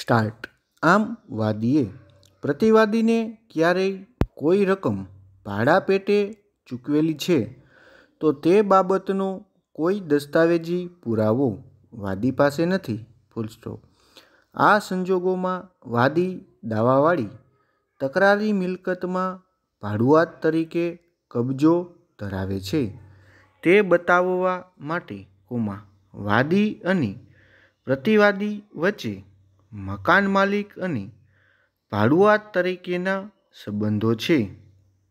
start આમ વાદીએ પ્રતિવાદીને ક્યારેય કોઈ રકમ ભાડા પેટે ચૂકવેલી છે તો તે બાબતનો કોઈ દસ્તાવેજી પુરાવો વાદી પાસે નથી ફૂલ સ્ટોપ આ સંજોગોમાં વાદી દાવાવાળી તકરારી મિલકતમાં ભાડુઆત તરીકે કબજો ધરાવે છે તે બતાવવા માટે કોમાં વાદી અને પ્રતિવાદી વચ્ચે મકાન માલિક અને ભાડુઆત તરીકેના સંબંધો છે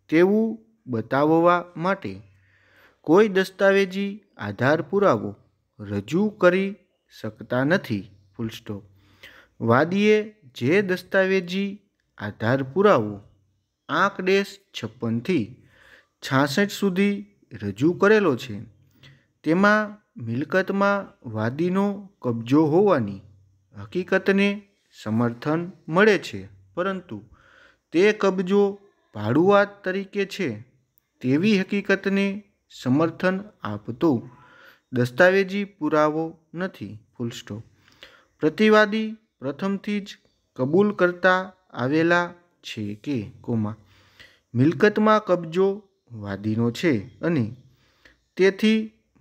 તેવું બતાવવા માટે કોઈ દસ્તાવેજી આધાર પુરાવો રજૂ કરી શકતા નથી ફૂલસ્ટોપ વાદીએ જે દસ્તાવેજી આધાર પુરાવો આંક ડેશ છપ્પનથી છાસઠ સુધી રજૂ કરેલો છે તેમાં મિલકતમાં વાદીનો કબજો હોવાની હકીકતને સમર્થન મળે છે પરંતુ તે કબજો ભાડુઆત તરીકે છે તેવી હકીકતને સમર્થન આપતો દસ્તાવેજી પુરાવો નથી ફૂલસ્ટોપ પ્રતિવાદી પ્રથમથી જ કબૂલ કરતા આવેલા છે કે કોમા મિલકતમાં કબજો વાદીનો છે અને તેથી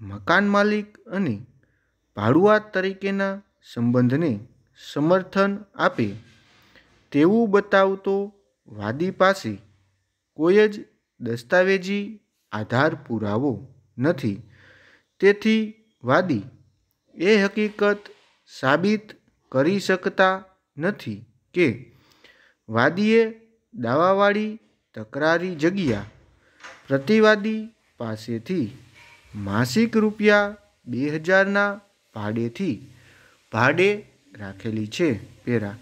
મકાન માલિક અને ભાડુઆત તરીકેના સંબંધને સમર્થન આપે તેવું બતાવતો વાદી પાસે કોઈ જ દસ્તાવેજી આધાર પુરાવો નથી તેથી વાદી એ હકીકત સાબિત કરી શકતા નથી કે વાદીએ દાવાવાળી તકરારી જગ્યા પ્રતિવાદી પાસેથી માસિક રૂપિયા બે હજારના ભાડેથી ભાડે રાખેલી છે પેરા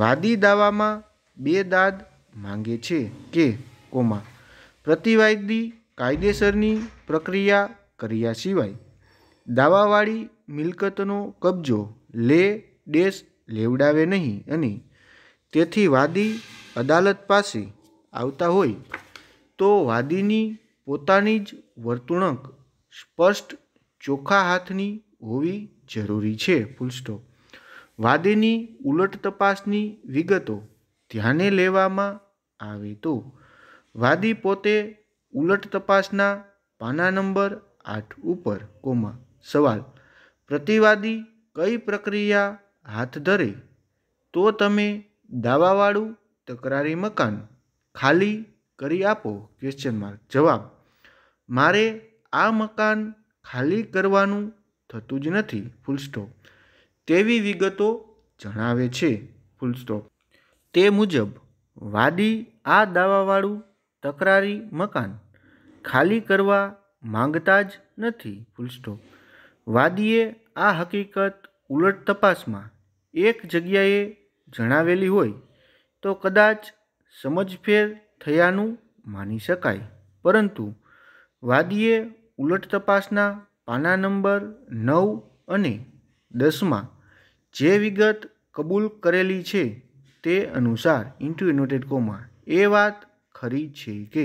વાદી દાવામાં બે દાદ માંગે છે કે કોમા પ્રતિવાદી કાયદેસરની પ્રક્રિયા કર્યા સિવાય દાવાવાળી મિલકતનો કબજો લે દેશ લેવડાવે નહીં અને તેથી વાદી અદાલત પાસે આવતા હોય તો વાદીની પોતાની જ વર્તણૂક સ્પષ્ટ ચોખ્ખા હાથની હોવી જરૂરી છે ફૂલસ્ટોપ વાદીની ઉલટ તપાસની વિગતો ધ્યાને લેવામાં આવે તો વાદી પોતે ઉલટ તપાસના પાના નંબર આઠ ઉપર કોમા સવાલ પ્રતિવાદી કઈ પ્રક્રિયા હાથ ધરે તો તમે દાવાવાળું તકરારી મકાન ખાલી કરી આપો ક્વેશ્ચન માર્ક જવાબ મારે આ મકાન ખાલી કરવાનું થતું જ નથી ફૂલસ્ટોપ તેવી વિગતો જણાવે છે ફૂલ સ્ટોપ તે મુજબ વાદી આ દાવાવાળું તકરારી મકાન ખાલી કરવા માંગતા જ નથી ફૂલ વાદીએ આ હકીકત ઉલટ તપાસમાં એક જગ્યાએ જણાવેલી હોય તો કદાચ સમજફેર થયાનું માની શકાય પરંતુ વાદીએ ઉલટ તપાસના પાના નંબર નવ અને દસમાં જે વિગત કબૂલ કરેલી છે તે અનુસાર ઇન્ટુ ઇનોટેડ કોમાં એ વાત ખરી છે કે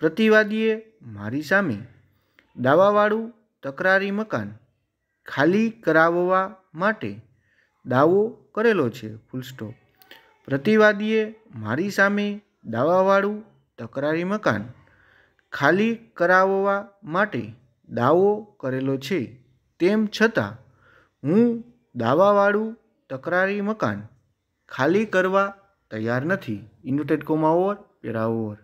પ્રતિવાદીએ મારી સામે દાવાવાળું તકરારી મકાન ખાલી કરાવવા માટે દાવો કરેલો છે ફૂલસ્ટોપ પ્રતિવાદીએ મારી સામે દાવાવાળું તકરારી મકાન ખાલી કરાવવા માટે દાવો કરેલો છે તેમ છતાં હું દાવાવાળું તકરારી મકાન ખાલી કરવા તૈયાર નથી inverted comma over para over